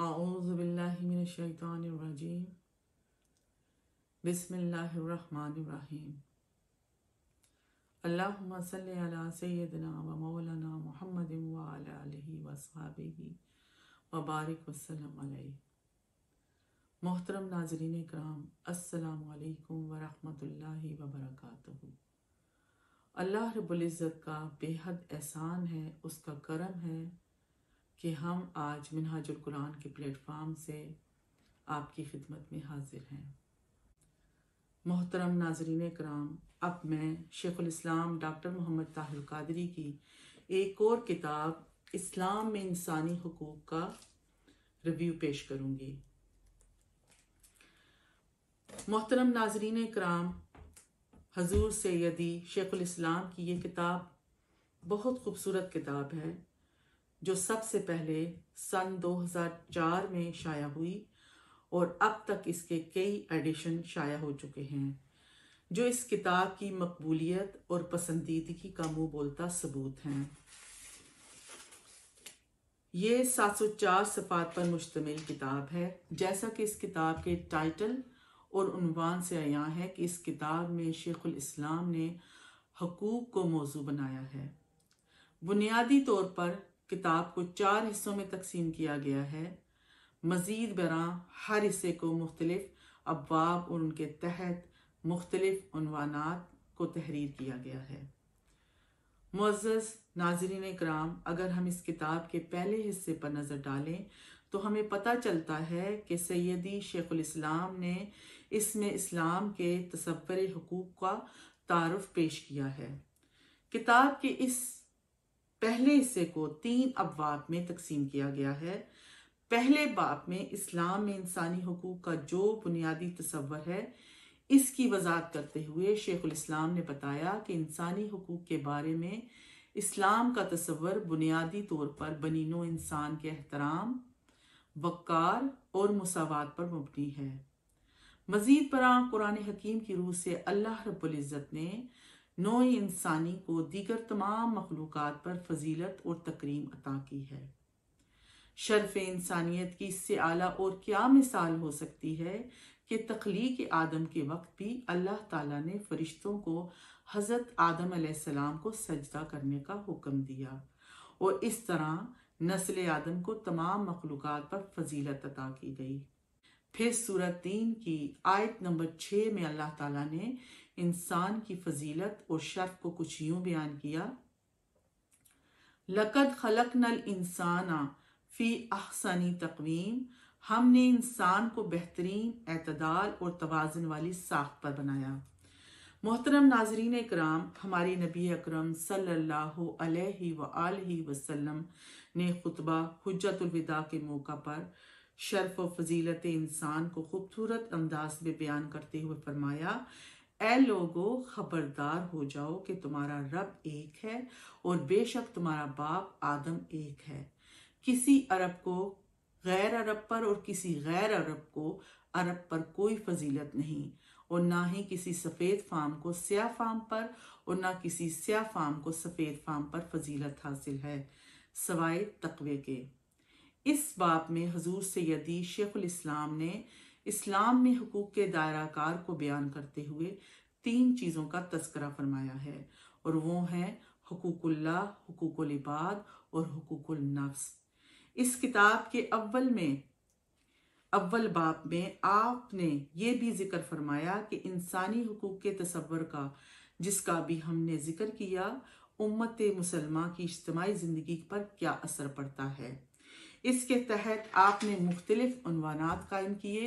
मोहतरम नाजरीन कराम अस्सलाम वालेकुम व रहमतुल्लाहि व बरकातहू अल्लाह रब्बुल इज़्ज़त का बेहद एहसान है उसका करम है कि हम आज मिनहाजुल कुरान के प्लेटफॉर्म से आपकी खिदमत में हाजिर हैं मोहतरम नाजरीन कराम अब मैं इस्लाम डॉक्टर मोहम्मद ताहुल कादरी की एक और किताब इस्लाम में इंसानी हकूक़ का रिव्यू पेश करूँगी मोहतरम नाजरीन कराम हजूर सैदी इस्लाम की ये किताब बहुत खूबसूरत किताब है जो सबसे पहले सन 2004 में शाया हुई और अब तक इसके कई एडिशन शाया हो चुके हैं जो इस किताब की मकबूलियत और पसंदीदगी का मुंह बोलता सबूत हैं ये 704 सफात पर मुश्तमिल किताब है जैसा कि इस किताब के टाइटल और उनवान से आया है कि इस किताब में शेखुल इस्लाम ने हकूक़ को मौजू बनाया है बुनियादी तौर पर किताब को चार हिस्सों में तकसीम किया गया है मज़ीद बरा हर हिस्से को मुख्तलिफ अबाब और उनके तहत मुख्तलिफ़ानात को तहरीर किया गया है मज्ज़ नाजरीन कराम अगर हम इस किताब के पहले हिस्से पर नज़र डालें तो हमें पता चलता है कि सैदी इस्लाम ने इसमें इस्लाम के तस्वर हकूक़ का तारफ़ पेश किया है किताब के इस पहले हिस्से को तीन अबवाब में तकसीम किया गया है पहले बाप में इस्लाम में इंसानी हकूक का जो बुनियादी तस्वर है इसकी वजात करते हुए शेखुल इस्लाम ने बताया कि इंसानी हकूक के बारे में इस्लाम का तस्वर बुनियादी तौर पर बनीनो इंसान के एहतराम वक़ार और मसावत पर मबनी है मजीद पर कुरान हकीम की रूह से अल्लाह रबुल्ज़त ने नौ इंसानी को दीगर तमाम मखलूक पर फजीलत और तकरीम अता की है शर्फ इंसानियत की इससे आला और क्या मिसाल हो सकती है कि तखलीक आदम के वक्त भी अल्लाह तला ने फरिश्तों को हज़रत आदम सलाम को सजदा करने का हुक्म दिया और इस तरह नस्ल आदम को तमाम मखलूक पर फजीलत अता की गई फिर सूरत तीन की आयत नंबर छः में अल्लाह ताला ने इंसान की फजीलत और शर्फ को कुछ यूं बयान किया लकद खलक नल इंसाना फ़ी अहसनी तकवीम हमने इंसान को बेहतरीन एतदाल और तोज़न वाली साख पर बनाया मोहतरम नाजरीन कराम हमारे नबी अक्रम सल्लाम ने खुतबा हजतुलविदा के मौका पर शर्फ व फजीलत इंसान को खूबसूरत अंदाज में बयान करते हुए फरमाया ए लोगो खबरदार हो जाओ कि तुम्हारा रब एक है और बेशक तुम्हारा बाप आदम एक है किसी अरब को गैर अरब पर और किसी गैर अरब को अरब पर कोई फजीलत नहीं और ना ही किसी सफ़ेद फार्म को स्या फार्म पर और ना किसी स्या फार्म को सफ़ेद फार्म पर फजीलत हासिल है सवाए तकवे के इस बाब में हजूर सैदी शेखुल इस्लाम ने इस्लाम में हकूक़ के दायराकार को बयान करते हुए तीन चीज़ों का तस्करा फरमाया है और वो हैं हकूकुल्ला हकूकुल इबाद और हकूकुल नफ्स इस किताब के अव्वल में अव्वल बाप में आपने ये भी जिक्र फरमाया कि इंसानी हकूक़ के तस्वर का जिसका भी हमने जिक्र किया उम्मत मुसलमा की इज्तमाही ज़िंदगी पर क्या असर पड़ता है इसके तहत आपने मुख्तलिफ कायम किए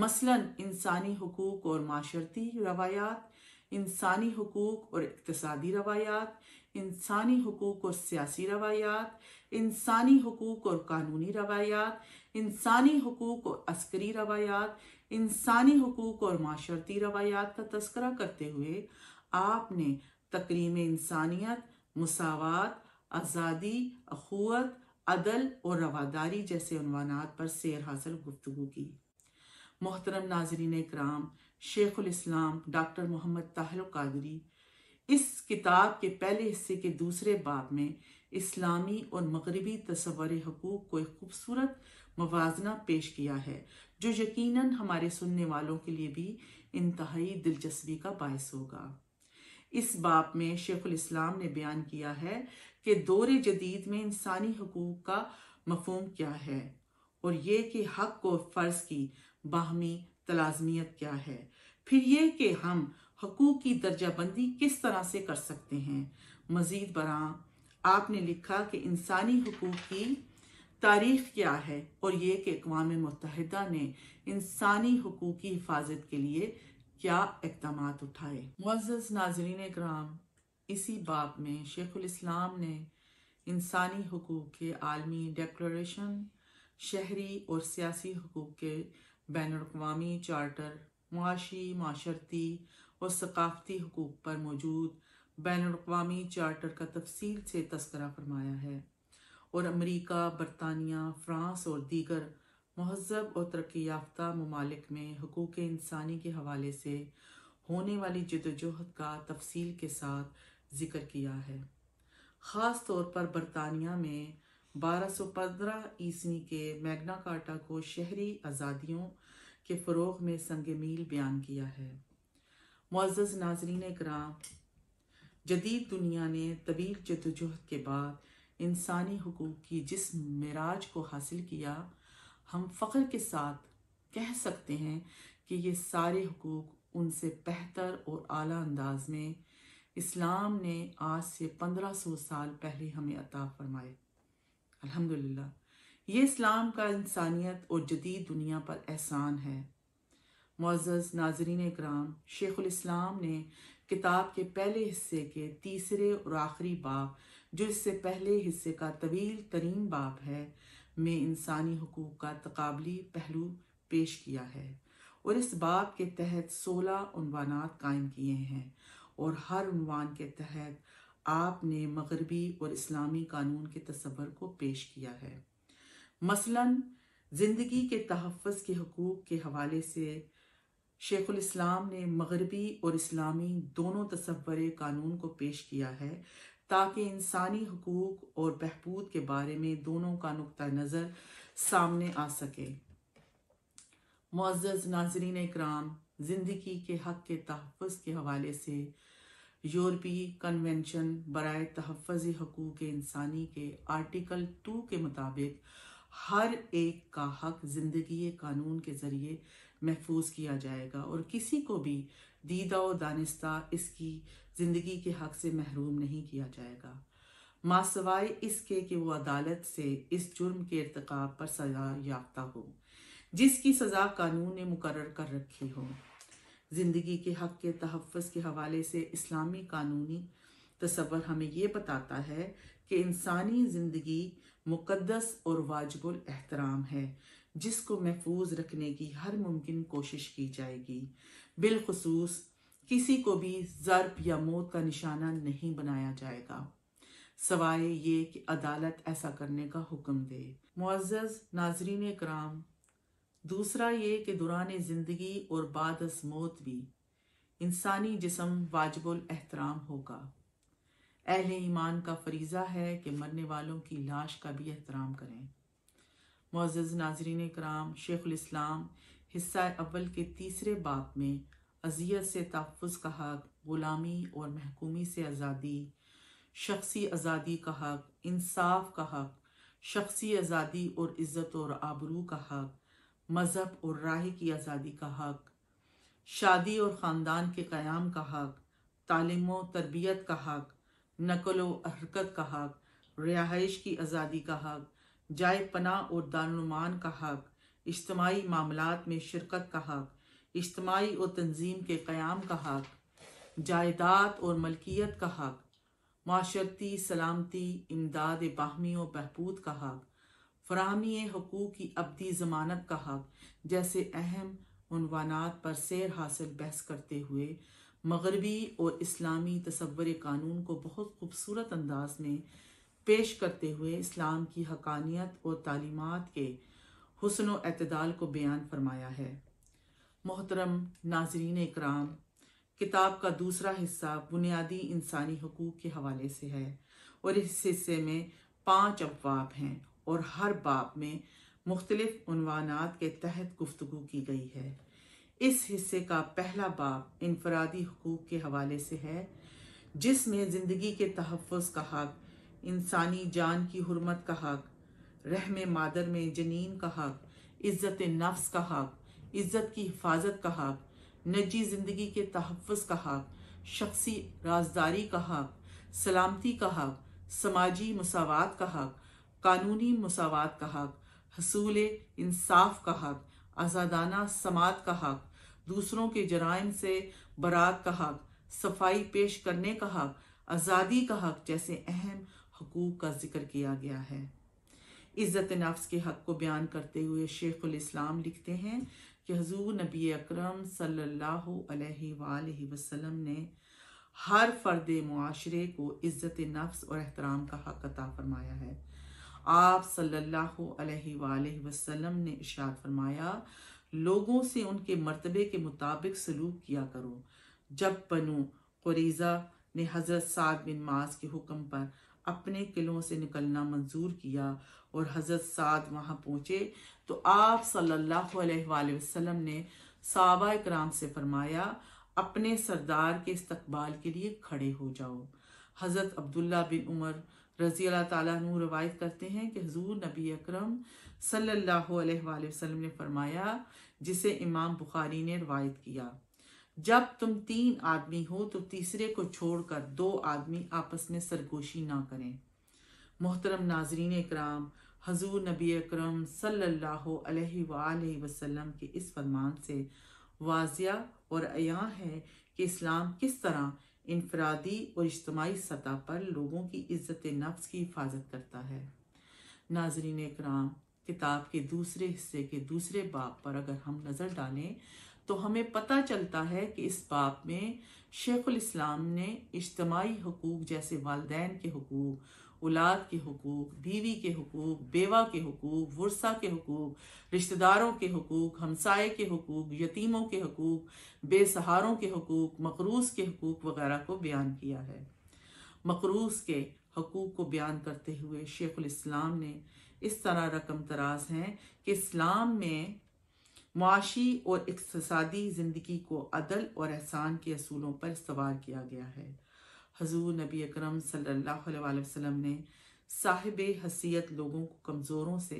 मसलन इंसानी हकूक़ और माशरती रवायात इंसानी हकूक़ और इकतदी रवायात इंसानी हकूक़ और सियासी रवायात इंसानी हकूक़ और कानूनी रवायात इंसानी हकूक़ और अस्करी रवायात इंसानी हकूक़ और माशरती रवायात का तस्करा करते हुए आपने तकरीम इंसानियत मसावत आज़ादी अखवत अदल और रवादारी जैसे अनवानात पर सैर हासिल गुफ्तु की मोहतरम नाजरीन कराम इस्लाम डॉक्टर मोहम्मद ताहल कादरी इस किताब के पहले हिस्से के दूसरे बाब में इस्लामी और मगरबी तस्वर हकूक़ को एक खूबसूरत मवाजना पेश किया है जो यकीनन हमारे सुनने वालों के लिए भी इंतहाई दिलचस्पी का बायस होगा इस बाप में शेखुल इस्लाम ने बयान किया है कि दौरे जदीद में इंसानी हकूक का मफहम क्या है और ये कि हक को फ़र्ज की बाहमी तलाजमियत क्या है फिर ये कि हम हकूक की दर्जाबंदी किस तरह से कर सकते हैं मज़ीद बरा आपने लिखा कि इंसानी हकूक की तारीफ क्या है और ये कि अकवा मुतहदा ने इंसानी हकूक की हिफाजत के लिए क्या इकदाम उठाए मज्ज़ नाजरीन कराम इसी बाब में शेख़ुलस्लाम ने इंसानी हकूक़ के आलमी डेक्लरेशन शहरी और सियासी हकूक़ के बैन अवी चार्टर मुआशी माशरती और सकाफ़ती हकूक़ पर मौजूद बैन अवी चार्टर का तफसील से तस्करा फरमाया है और अमरीका बरतानिया फ्रांस और दीगर महजब और तरक्की याफ्ता ममालिक में हकूक़ इंसानी के हवाले से होने वाली जदोजहद का तफसील के साथ जिक्र किया है ख़ास तौर पर बरतानिया में 1215 ईस्वी के मैगना कार्टा को शहरी आज़ादियों के फ़रोग में संग मील बयान किया है मुआज़ नाजरीन कराम जदीद दुनिया ने तवील जदोजहद के बाद इंसानी हकूक़ की जिस मराज को हासिल किया हम फ़ख्र के साथ कह सकते हैं कि ये सारे हकूक़ उनसे बेहतर और आला अंदाज में इस्लाम ने आज से पंद्रह सौ साल पहले हमें अता फरमाए अल्हम्दुलिल्लाह ये इस्लाम का इंसानियत और जदीद दुनिया पर एहसान है मोज़ नाजरीन कराम शेख़ुलस्लाम ने किताब के पहले हिस्से के तीसरे और आखिरी बाप जो इससे पहले हिस्से का तवील तरीन बाप है में इंसानी हकूक़ का तकबली पहलू पेश किया है और इस बाब के तहत सोलह उनवानात कायम किए हैं और हर उनवान के तहत आपने मगरबी और इस्लामी कानून के तस्वर को पेश किया है मसलन ज़िंदगी के तहफ़ के हकूक़ के हवाले से शेखुल इस्लाम ने मगरबी और इस्लामी दोनों तस्वर कानून को पेश किया है ताकि इंसानी हकूक और बहबूद के बारे में दोनों का नुक़ नज़र सामने आ सके मज़ज़ नाजरीन कराम ज़िंदगी के हक के तहफ़ के हवाले से यूरोपीय कन्वेंशन बरए तहफ़ हकूक इंसानी के आर्टिकल टू के मुताबिक हर एक का हक ज़िंदगी कानून के ज़रिए महफूज किया जाएगा और किसी को भी दीदा और दानिस्ता इसकी ज़िंदगी के हक से महरूम नहीं किया जाएगा मासवाए इसके कि वो अदालत से इस जुर्म के irtiqab पर सजा याफ्ता हो जिसकी सज़ा कानून ने मुकर कर रखी हो ज़िंदगी के हक के तहफ़ के हवाले से इस्लामी कानूनी तस्वर हमें ये बताता है कि इंसानी ज़िंदगी मुकदस और वाजबुल एहतराम है जिसको महफूज रखने की हर मुमकिन कोशिश की जाएगी बिलखसूस किसी को भी जर्ब या मौत का निशाना नहीं बनाया जाएगा सवाए ये कि अदालत ऐसा करने का हुक्म दे मुआज़ नाजरीन कराम दूसरा ये कि दुरान ज़िंदगी और बाद मौत भी इंसानी जिसम वाजबुल एहतराम होगा अहल ईमान का फरीज़ा है कि मरने वालों की लाश का भी एहतराम करें मोज़ नाजरीन कराम शेख इस्लाम हिस्सा अव्वल के तीसरे बाप में अजियत से तहफ़ का हक ग़ुलामी और महकूमी से आज़ादी शख्सी आज़ादी का हक इंसाफ का हक शख्सी आज़ादी और इज़्ज़त और आबरू का हक मज़हब और राह की आज़ादी का हक शादी और ख़ानदान के क़्याम का हक तालीम व तरबियत का हक नकल व हरकत का हक रिहाइश की आज़ादी का हक जाय पना और दारुमान का हक इज्तमाही मामलात में शिरकत का हक इज्तमी और तंजीम के क़्याम का हक जायदाद और मलकियत का हक माशरती सलामती इमदाद बाहमी और बहबूद का हक फ्राहमी हकूक़ की अबदी ज़मानत का हक जैसे अहम उनवानात पर सैर हासिल बहस करते हुए मगरबी और इस्लामी तस्वर कानून को बहुत खूबसूरत अंदाज में पेश करते हुए इस्लाम की हकानियत और तालीमत के हसन व अतदाल को बयान फरमाया है मोहतरम नाजरीन कराम किताब का दूसरा हिस्सा बुनियादी इंसानी हकूक़ के हवाले से है और इस हिस्से में पाँच अफवाब हैं और हर बाब में मुख्तलिफ़ानात के तहत गुफ्तु की गई है इस हिस्से का पहला बाब इनफरादी हकूक़ के हवाले से है जिसमें ज़िंदगी के तहफ़ का हक इंसानी जान की हरमत का हक रहम मादर में जनीन का हक इज़्ज़त नफ्स का हक इज्जत की हिफाजत का हक निजी ज़िंदगी के तहफ़ का हक शख्सी राजदारी का हक सलामती का हक समाजी मसावत का हक कानूनी मसावत का हक हसूल इंसाफ का हक आज़ादाना समात का हक दूसरों के जराइम से बरात का हक सफाई पेश करने का हक आज़ादी का हक जैसे अहम हकूक़ का जिक्र किया गया है इज़्ज़त नफ्स के हक को बयान करते हुए शेख इस्लाम लिखते हैं कि हजूर नबी अक्रम सल्लल्लाहु वसल्लम ने हर फ़र्द माशरे को इज़्ज़त नफ्स और अहतराम का हक अता फ़रमाया है आप सल्ला वसलम ने इशाद फरमाया लोगों से उनके मरतबे के मुताबिक सलूक किया करो जब बनु कुरीज़ा ने हज़रत साग बिन मास के हुक्म पर अपने किलों से निकलना मंजूर किया और हज़रत साद वहाँ पहुँचे तो आप सल्लल्लाहु अलैहि वसल्लम ने साबा कराम से फरमाया अपने सरदार के इस्तकबाल के लिए खड़े हो जाओ हज़रत अब्दुल्ला बिन उमर रजी अल्लाह तु रवायत करते हैं कि हजूर नबी अक्रम सल्लल्लाहु अलैहि वसल्लम ने फरमाया जिसे इमाम बुखारी ने रवायत किया जब तुम तीन आदमी हो तो तीसरे को छोड़कर दो आदमी आपस में सरगोशी ना करें मोहतरम नाजरीन कराम हजूर नबी करम सल्लल्लाहु वसल्लम के इस फरमान से वाजिया और अया है कि इस्लाम किस तरह इनफरादी और इज्तमाही सतह पर लोगों की इज़्ज़त नफ्स की हिफाजत करता है नाजरीन कराम किताब के दूसरे हिस्से के दूसरे बाप पर अगर हम नज़र डालें तो हमें पता चलता है कि इस बाप में शेखुल इस्लाम ने इज्तमाही हकूक़ जैसे वालदेन के हकूक़ औलाद के हकूक़ बीवी के हकूक़ बेवा के हकूक़ वर्सा के हकूक़ रिश्तेदारों के हकूक़ हमसाए के हकूक़ यतीमों के हकूक़ बेसहारों के हकूक़ मकरूज के हकूक़ वगैरह को बयान किया है मकरूज के हकूक़ को बयान करते हुए शेखुल इस्लाम ने इस तरह रकम तराज हैं कि इस्लाम में मुआशी और इकतसादी ज़िंदगी को अदल और एहसान के असूलों पर सवार किया गया है हजूर नबी अक्रम सल्लल्लाहु ने साहिब हसीियत लोगों को कमज़ोरों से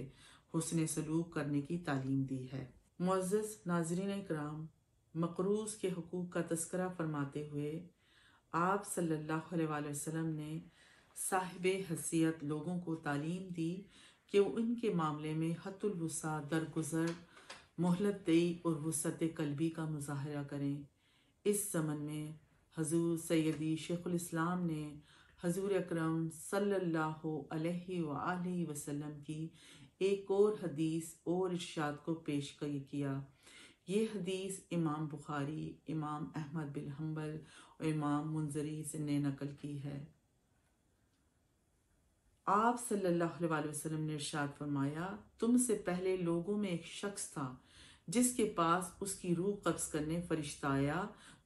हसन सलूक करने की तालीम दी है मज्ज़ नाजरीन कराम मकरूज़ के हकूक़ का तस्करा फरमाते हुए आप सल्लल्लाहु अलैहि वसल्लम ने साहिब हसीियत लोगों को तालीम दी कि उनके मामले में हतुलवसा दरगुजर मोहलत दई और वसत कलबी का मुजाहरा करें इस समन में हजूर सैदी शेख़ुलस्लाम ने हजूर अक्रम सल्लल्लाहु वसल्लम की एक और हदीस और इर्शाद को पेश किया ये हदीस इमाम बुखारी इमाम अहमद बिन हम्बल और इमाम मुंजरी से नकल की है आप सल्लल्लाहु अलैहि वसल्लम ने इरशाद फरमाया तुमसे पहले लोगों में एक शख्स था जिसके पास उसकी रूह कब्ज करने फरिश्ता आया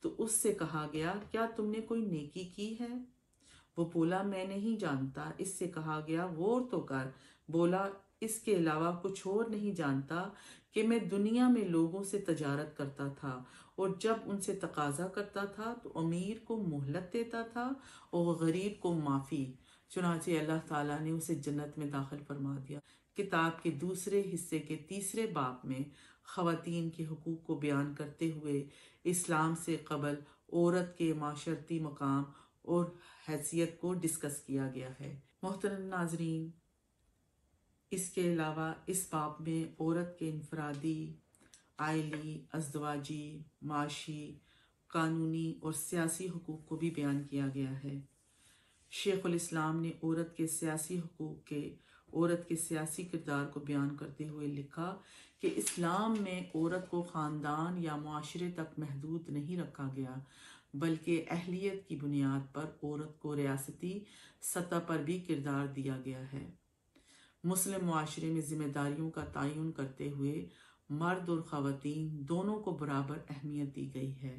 तो उससे कहा गया क्या तुमने कोई नेकी की है वो बोला मैं नहीं जानता इससे कहा गया वो तो कर बोला इसके अलावा कुछ और नहीं जानता कि मैं दुनिया में लोगों से तजारत करता था और जब उनसे तकाजा करता था तो अमीर को मोहलत देता था और गरीब को माफ़ी चुनाचे अल्लाह ताला ने उसे जन्नत में दाखिल फरमा दिया किताब के दूसरे हिस्से के तीसरे बाप में ख़वातीन के हकूक़ को बयान करते हुए इस्लाम से कबल औरत के माशरती मकाम और हैसियत को डिस्कस किया गया है मोहतरम नाजरीन इसके अलावा इस बाप में औरत के इनफरादी आयली अजदवाजी माशी कानूनी और सियासी हकूक़ को भी बयान किया गया है शेख इस्लाम ने औरत के सियासी हकूक़ के औरत के सियासी किरदार को बयान करते हुए लिखा कि इस्लाम में औरत को ख़ानदान या माशरे तक महदूद नहीं रखा गया बल्कि अहलियत की बुनियाद पर औरत को रियासती सतह पर भी किरदार दिया गया है मुस्लिम माशरे में ज़िम्मेदारियों का तयन करते हुए मर्द और ख़वान दोनों को बराबर अहमियत दी गई है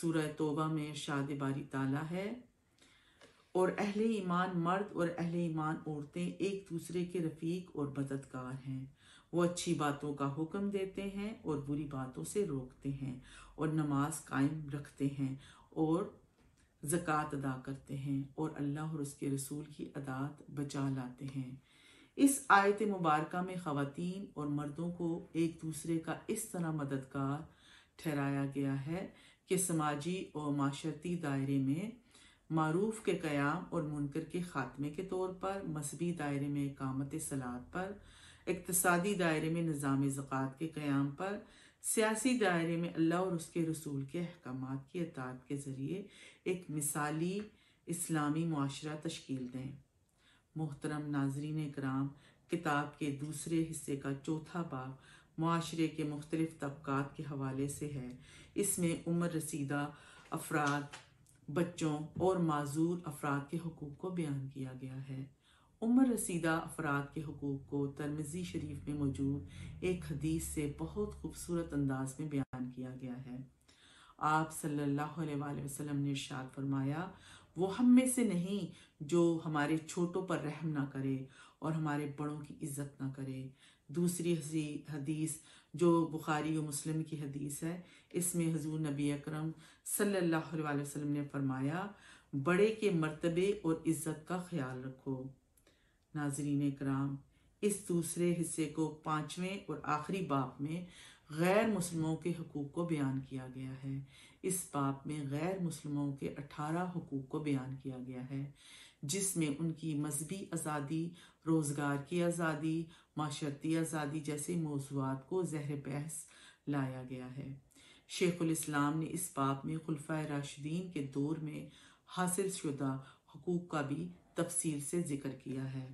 सूरह तोबा में शाद बारी ताला है और अहले ईमान मर्द और अहले ईमान औरतें एक दूसरे के रफ़ीक और मददगार हैं वो अच्छी बातों का हुक्म देते हैं और बुरी बातों से रोकते हैं और नमाज कायम रखते हैं और ज़क़़त अदा करते हैं और अल्लाह और उसके रसूल की अदात बचा लाते हैं इस आयत मुबारक में ख़वातीन और मर्दों को एक दूसरे का इस तरह मददगार ठहराया गया है कि समाजी और माशरती दायरे में मरूफ के क़याम और मुनकर के ख़ात्मे के तौर पर मसबी दायरे में इकामत सलाद पर इकतसादी दायरे में निज़ाम ज़क़़त के क़्याम पर सियासी दायरे में अल्लाह और उसके रसूल के अहकाम की अतात के ज़रिए एक मिसाली इस्लामी माशरा तश्ल दें मोहतरम नाजरीन कराम किताब के दूसरे हिस्से का चौथा बाब माशरे के मुख्तलिफ तबक़ात के हवाले से है इसमें उम्र रसीदा अफराद बच्चों और माजूर अफराद के हकूक़ को बयान किया गया है उम्र रसीदा अफराद के हकूक़ को तरमजी शरीफ में मौजूद एक हदीस से बहुत खूबसूरत अंदाज में बयान किया गया है आप सल्लल्लाहु अलैहि वसल्लम ने इरशाद फरमाया वो हम में से नहीं जो हमारे छोटों पर रहम ना करे और हमारे बड़ों की इज्जत ना करे दूसरी हदीस जो बुखारी और मुस्लिम की हदीस है इसमें हजूर नबी अकरम सल्लल्लाहु अलैहि वसल्लम ने फरमाया बड़े के मर्तबे और इज़्ज़त का ख्याल रखो नाजरीन कराम इस दूसरे हिस्से को पाँचवें और आखिरी बाप में गैर मुसलमों के हकूक़ को बयान किया गया है इस बाप में गैर मुसलमों के अठारह हकूक़ को बयान किया गया है जिसमें उनकी मजहबी आज़ादी रोज़गार की आज़ादी माशरती आज़ादी जैसे मौजूद को जहर बहस लाया गया है शेखुल इस्लाम ने इस बाप में खुलफा राशिदीन के दौर में हासिल शुदा हकूक़ का भी तफसील से जिक्र किया है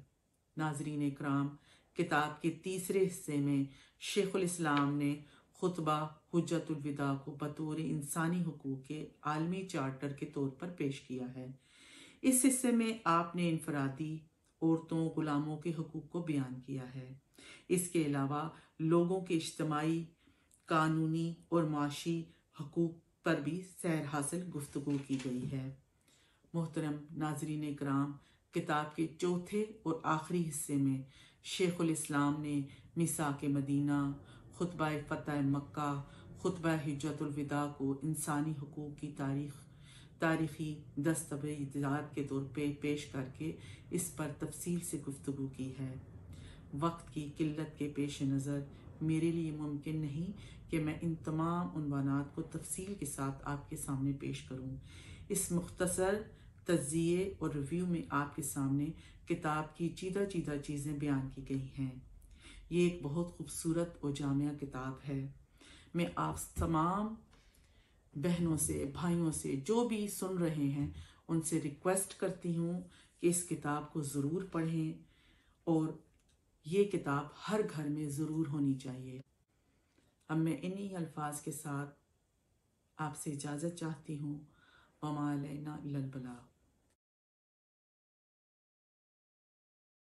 नाजरीन कराम किताब के तीसरे हिस्से में शेखुल इस्लाम ने खुतबा हजतुलविदा को बतौर इंसानी हकूक़ के आलमी चार्टर के तौर पर पेश किया है इस हिस्से में आपने इनफरादी औरतों गुलामों के हकूक़ को बयान किया है इसके अलावा लोगों के इज्तमाही कानूनी और माशी हकूक़ पर भी सैर हासिल गुफ्तु की गई है मोहतरम नाजरीन कराम किताब के चौथे और आखिरी हिस्से में शेख उम ने मिसा के मदीना खुतबा फतेह मक्का खुतबा हिजतुलविदा को इंसानी हकूक़ की तारीख तारीखी दस्तावेजात के तौर पर पेश करके इस पर तफसील से गुफ्तु की है वक्त की किल्लत के पेश नज़र मेरे लिए मुमकिन नहीं कि मैं इन तमाम उनवानात को तफसील के साथ आपके सामने पेश करूँ इस मुख्तसर तजिए और रिव्यू में आपके सामने किताब की चीदा चीदा चीज़ें बयान की गई हैं ये एक बहुत खूबसूरत और जामिया किताब है मैं आप तमाम बहनों से भाइयों से जो भी सुन रहे हैं उनसे रिक्वेस्ट करती हूँ कि इस किताब को ज़रूर पढ़ें और ये किताब हर घर में ज़रूर होनी चाहिए अब मैं इन्हीं अल्फाज के साथ आपसे इजाज़त चाहती हूँ ममा ललबला